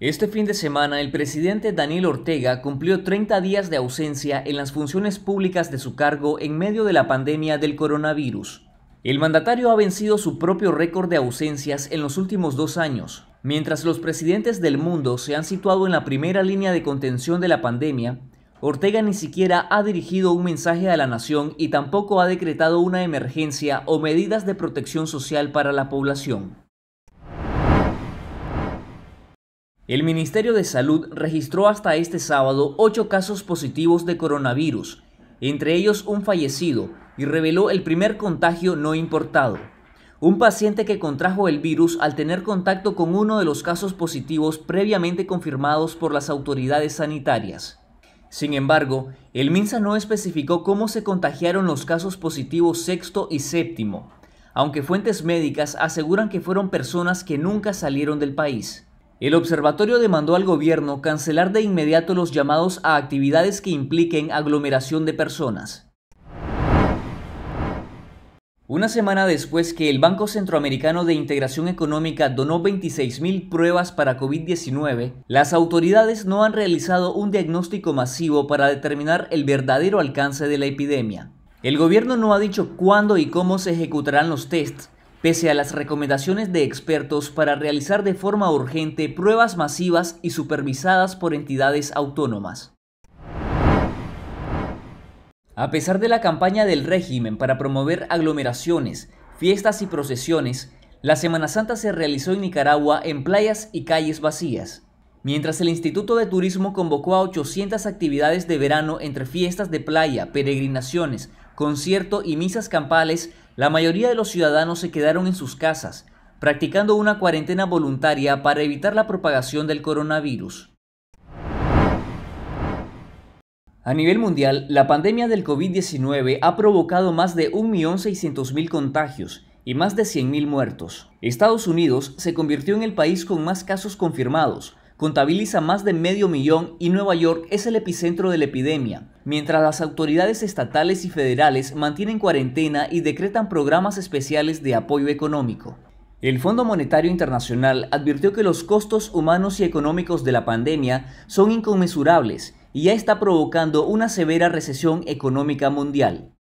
Este fin de semana, el presidente Daniel Ortega cumplió 30 días de ausencia en las funciones públicas de su cargo en medio de la pandemia del coronavirus. El mandatario ha vencido su propio récord de ausencias en los últimos dos años. Mientras los presidentes del mundo se han situado en la primera línea de contención de la pandemia, Ortega ni siquiera ha dirigido un mensaje a la nación y tampoco ha decretado una emergencia o medidas de protección social para la población. El Ministerio de Salud registró hasta este sábado ocho casos positivos de coronavirus, entre ellos un fallecido, y reveló el primer contagio no importado. Un paciente que contrajo el virus al tener contacto con uno de los casos positivos previamente confirmados por las autoridades sanitarias. Sin embargo, el MINSA no especificó cómo se contagiaron los casos positivos sexto y séptimo, aunque fuentes médicas aseguran que fueron personas que nunca salieron del país. El observatorio demandó al gobierno cancelar de inmediato los llamados a actividades que impliquen aglomeración de personas. Una semana después que el Banco Centroamericano de Integración Económica donó 26.000 pruebas para COVID-19, las autoridades no han realizado un diagnóstico masivo para determinar el verdadero alcance de la epidemia. El gobierno no ha dicho cuándo y cómo se ejecutarán los tests, Pese a las recomendaciones de expertos para realizar de forma urgente pruebas masivas y supervisadas por entidades autónomas. A pesar de la campaña del régimen para promover aglomeraciones, fiestas y procesiones, la Semana Santa se realizó en Nicaragua en playas y calles vacías. Mientras el Instituto de Turismo convocó a 800 actividades de verano entre fiestas de playa, peregrinaciones, concierto y misas campales, la mayoría de los ciudadanos se quedaron en sus casas, practicando una cuarentena voluntaria para evitar la propagación del coronavirus. A nivel mundial, la pandemia del COVID-19 ha provocado más de 1.600.000 contagios y más de 100.000 muertos. Estados Unidos se convirtió en el país con más casos confirmados, contabiliza más de medio millón y Nueva York es el epicentro de la epidemia, mientras las autoridades estatales y federales mantienen cuarentena y decretan programas especiales de apoyo económico. El Fondo Monetario Internacional advirtió que los costos humanos y económicos de la pandemia son inconmensurables y ya está provocando una severa recesión económica mundial.